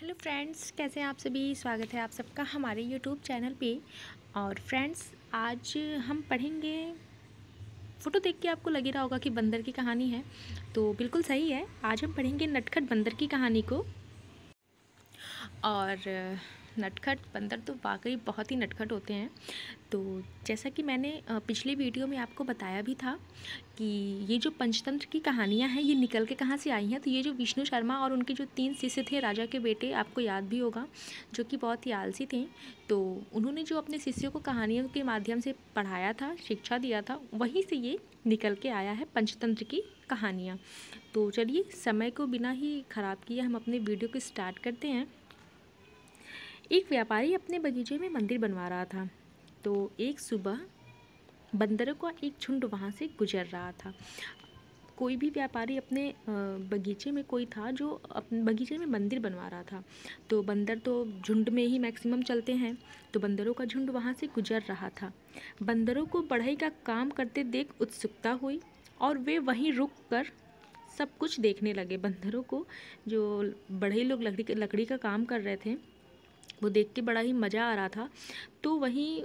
hello friends कैसे हैं आप सभी स्वागत है आप सबका हमारे यूट्यूब चैनल पे और फ्रेंड्स आज हम पढ़ेंगे फ़ोटो देख के आपको लगे रहा होगा कि बंदर की कहानी है तो बिल्कुल सही है आज हम पढ़ेंगे नटखट बंदर की कहानी को और नटखट बंदर तो वाकई बहुत ही नटखट होते हैं तो जैसा कि मैंने पिछले वीडियो में आपको बताया भी था कि ये जो पंचतंत्र की कहानियाँ हैं ये निकल के कहाँ से आई हैं तो ये जो विष्णु शर्मा और उनके जो तीन शिष्य थे राजा के बेटे आपको याद भी होगा जो कि बहुत ही आलसी थे तो उन्होंने जो अपने शिष्यों को कहानियों के माध्यम से पढ़ाया था शिक्षा दिया था वहीं से ये निकल के आया है पंचतंत्र की कहानियाँ तो चलिए समय को बिना ही ख़राब किए हम अपने वीडियो को स्टार्ट करते हैं एक व्यापारी अपने बगीचे में मंदिर बनवा रहा था तो एक सुबह बंदरों का एक झुंड वहाँ से गुजर रहा था कोई भी व्यापारी अपने बगीचे में कोई था जो अपने बगीचे में मंदिर बनवा रहा था तो बंदर तो झुंड में ही मैक्सिमम चलते हैं तो बंदरों का झुंड वहाँ से गुजर रहा था बंदरों को बढ़ई का काम करते देख उत्सुकता हुई और वे वहीं रुक कर सब कुछ देखने लगे बंदरों को जो बढ़ई लोग लकड़ी लकड़ी का काम कर रहे थे वो देख के बड़ा ही मज़ा आ रहा था तो वहीं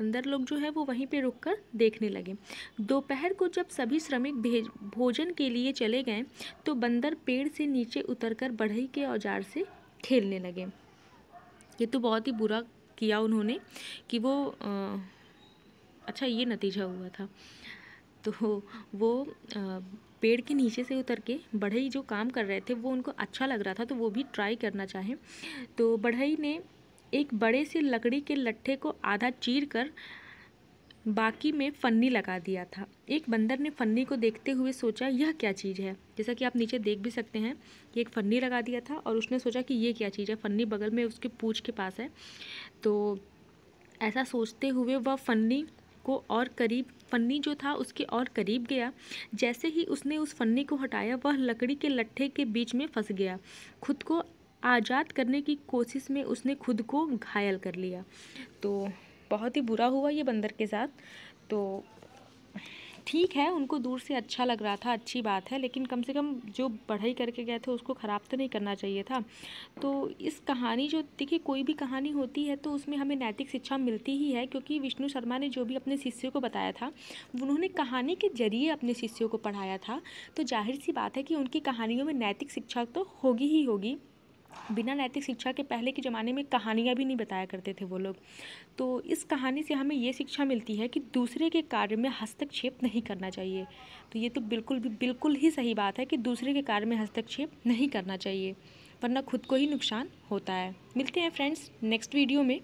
बंदर लोग जो है वो वहीं पे रुककर देखने लगे दोपहर को जब सभी श्रमिक भेज भोजन के लिए चले गए तो बंदर पेड़ से नीचे उतरकर बढ़ई के औजार से खेलने लगे ये तो बहुत ही बुरा किया उन्होंने कि वो आ, अच्छा ये नतीजा हुआ था तो वो पेड़ के नीचे से उतर के बढ़ई जो काम कर रहे थे वो उनको अच्छा लग रहा था तो वो भी ट्राई करना चाहें तो बढ़ई ने एक बड़े से लकड़ी के लट्ठे को आधा चीर कर बाकी में फन्नी लगा दिया था एक बंदर ने फन्नी को देखते हुए सोचा यह क्या चीज़ है जैसा कि आप नीचे देख भी सकते हैं कि एक फन्नी लगा दिया था और उसने सोचा कि ये क्या चीज़ है फन्नी बगल में उसके पूछ के पास है तो ऐसा सोचते हुए वह फन्नी को और करीब फन्नी जो था उसके और करीब गया जैसे ही उसने उस फन्नी को हटाया वह लकड़ी के लट्ठे के बीच में फंस गया खुद को आज़ाद करने की कोशिश में उसने खुद को घायल कर लिया तो बहुत ही बुरा हुआ ये बंदर के साथ तो ठीक है उनको दूर से अच्छा लग रहा था अच्छी बात है लेकिन कम से कम जो पढ़ाई करके गए थे उसको ख़राब तो नहीं करना चाहिए था तो इस कहानी जो देखिए कोई भी कहानी होती है तो उसमें हमें नैतिक शिक्षा मिलती ही है क्योंकि विष्णु शर्मा ने जो भी अपने शिष्यों को बताया था उन्होंने कहानी के जरिए अपने शिष्यों को पढ़ाया था तो जाहिर सी बात है कि उनकी कहानियों में नैतिक शिक्षा तो होगी ही होगी बिना नैतिक शिक्षा के पहले के ज़माने में कहानियाँ भी नहीं बताया करते थे वो लोग तो इस कहानी से हमें ये शिक्षा मिलती है कि दूसरे के कार्य में हस्तक्षेप नहीं करना चाहिए तो ये तो बिल्कुल भी बिल्कुल ही सही बात है कि दूसरे के कार्य में हस्तक्षेप नहीं करना चाहिए वरना खुद को ही नुकसान होता है मिलते हैं फ्रेंड्स नेक्स्ट वीडियो में